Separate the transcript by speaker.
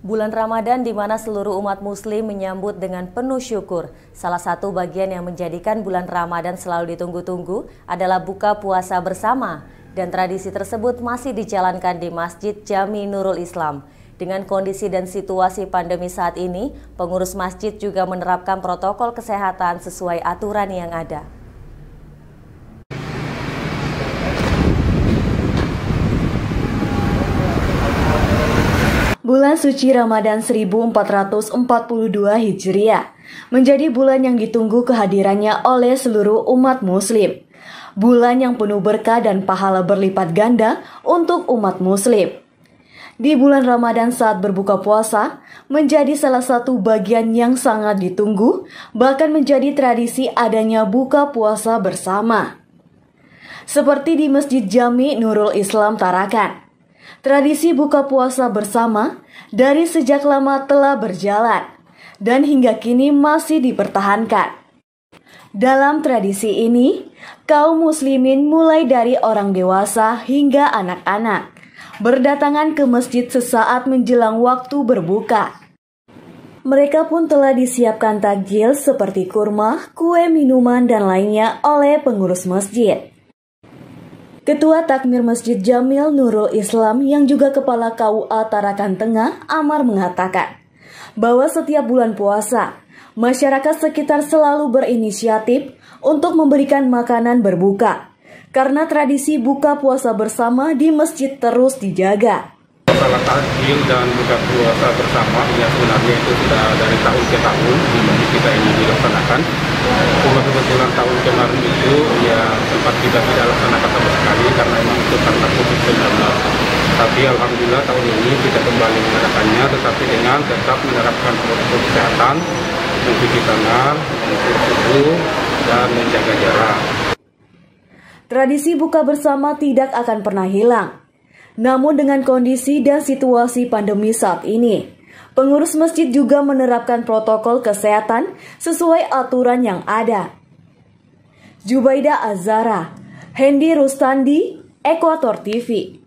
Speaker 1: Bulan Ramadan di mana seluruh umat muslim menyambut dengan penuh syukur. Salah satu bagian yang menjadikan bulan Ramadan selalu ditunggu-tunggu adalah buka puasa bersama. Dan tradisi tersebut masih dijalankan di Masjid Jami Nurul Islam. Dengan kondisi dan situasi pandemi saat ini, pengurus masjid juga menerapkan protokol kesehatan sesuai aturan yang ada.
Speaker 2: Bulan suci Ramadan 1442 Hijriah menjadi bulan yang ditunggu kehadirannya oleh seluruh umat muslim. Bulan yang penuh berkah dan pahala berlipat ganda untuk umat muslim. Di bulan Ramadan saat berbuka puasa menjadi salah satu bagian yang sangat ditunggu, bahkan menjadi tradisi adanya buka puasa bersama. Seperti di Masjid Jami Nurul Islam Tarakan, Tradisi buka puasa bersama dari sejak lama telah berjalan dan hingga kini masih dipertahankan. Dalam tradisi ini, kaum muslimin mulai dari orang dewasa hingga anak-anak berdatangan ke masjid sesaat menjelang waktu berbuka. Mereka pun telah disiapkan takjil seperti kurma, kue minuman, dan lainnya oleh pengurus masjid. Ketua Takmir Masjid Jamil Nurul Islam yang juga Kepala KUA Tarakan Tengah Amar mengatakan bahwa setiap bulan puasa, masyarakat sekitar selalu berinisiatif untuk memberikan makanan berbuka karena tradisi buka puasa bersama di masjid terus dijaga.
Speaker 3: Salat takjil dan buka puasa bersama yang sebenarnya itu sudah dari tahun ke tahun di masjid kita ini dilaksanakan. Cuma kebetulan tahun kemarin itu ya sempat kita tidak laksanakan sama sekali karena memang itu karena COVID-19. Tapi Alhamdulillah tahun ini kita kembali mengadakannya tetapi dengan tetap menerapkan protokol kesehatan, mencuci tangan, mencuci tubuh, dan menjaga jarak.
Speaker 2: Tradisi buka bersama tidak akan pernah hilang. Namun dengan kondisi dan situasi pandemi saat ini, pengurus masjid juga menerapkan protokol kesehatan sesuai aturan yang ada Jubaida Azara, Hendy Rustandi, Ekuator TV.